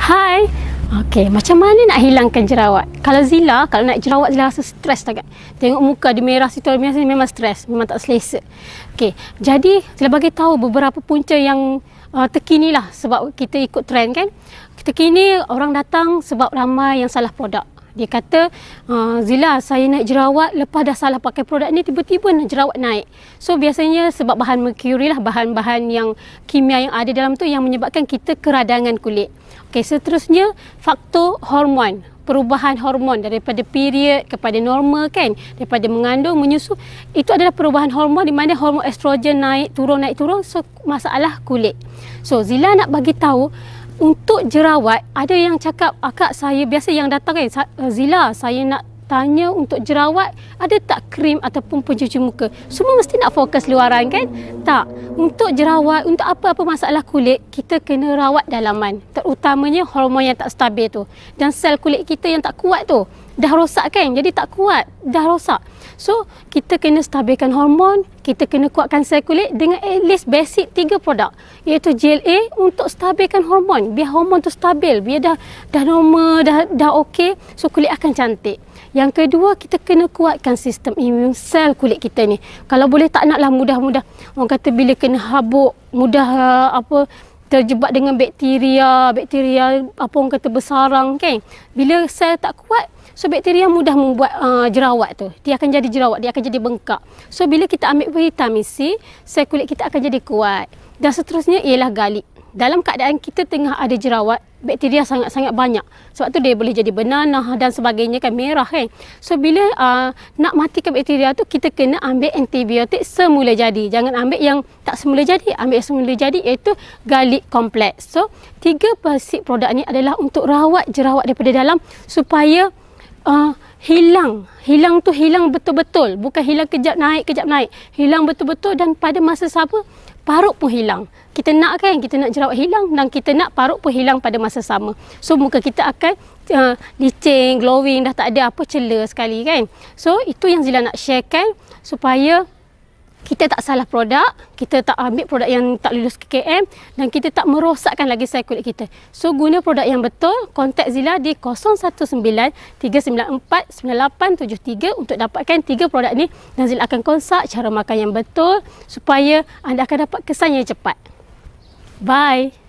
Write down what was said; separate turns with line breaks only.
Hai. Okey, macam mana nak hilangkan jerawat? Kalau Zila, kalau nak jerawat Zila rasa stres sangat. Tengok muka di merah situ, dia memang stres, memang tak selesa. Okey, jadi Zila bagi tahu beberapa punca yang uh, terkini lah sebab kita ikut trend kan. Terkini orang datang sebab ramai yang salah produk. Dia kata, ah, Zila saya nak jerawat lepas dah salah pakai produk ni tiba-tiba nak jerawat naik. So biasanya sebab bahan mercury lah, bahan-bahan yang kimia yang ada dalam tu yang menyebabkan kita keradangan kulit. Okay, seterusnya faktor hormon perubahan hormon daripada period kepada normal kan daripada mengandung menyusu itu adalah perubahan hormon di mana hormon estrogen naik turun naik turun so masalah kulit so Zila nak bagi tahu untuk jerawat, ada yang cakap, akak saya biasa yang datang kan, eh, Zila, saya nak tanya untuk jerawat, ada tak krim ataupun pencuci muka? Semua mesti nak fokus luaran kan? Tak. Untuk jerawat, untuk apa-apa masalah kulit, kita kena rawat dalaman. Terutamanya hormon yang tak stabil tu. Dan sel kulit kita yang tak kuat tu dah rosak kan jadi tak kuat dah rosak so kita kena stabilkan hormon kita kena kuatkan sel kulit dengan at least basic tiga produk iaitu GLA untuk stabilkan hormon biar hormon tu stabil biar dah dah normal dah dah okey so kulit akan cantik yang kedua kita kena kuatkan sistem imun sel kulit kita ni kalau boleh tak naklah mudah-mudah orang kata bila kena habuk mudah apa terjebak dengan bakteria, bakteria apa orang kata bersarang kan. Bila sel tak kuat, so bakteria mudah membuat uh, jerawat tu. Dia akan jadi jerawat, dia akan jadi bengkak. So bila kita ambil vitamin C, sel kulit kita akan jadi kuat. Dan seterusnya ialah garlic dalam keadaan kita tengah ada jerawat, bakteria sangat-sangat banyak. Sebab tu dia boleh jadi benanah dan sebagainya kan merah kan. So bila uh, nak matikan bakteria tu kita kena ambil antibiotik semula jadi. Jangan ambil yang tak semula jadi, ambil yang semula jadi iaitu garlic kompleks. So tiga basic produk ni adalah untuk rawat jerawat daripada dalam supaya uh, hilang. Hilang tu hilang betul-betul, bukan hilang kejap naik kejap naik. Hilang betul-betul dan pada masa siapa paruk pun hilang. Kita nak kan, kita nak jerawat hilang dan kita nak paruk pun hilang pada masa sama. So muka kita akan uh, licin, glowing, dah tak ada apa celah sekali kan. So itu yang Zila nak sharekan supaya kita tak salah produk, kita tak ambil produk yang tak lulus KKM dan kita tak merosakkan lagi sel kulit kita. So guna produk yang betul, kontak Zila di 019-394-9873 untuk dapatkan tiga produk ni dan Zila akan konsult cara makan yang betul supaya anda akan dapat kesan yang cepat. Bye!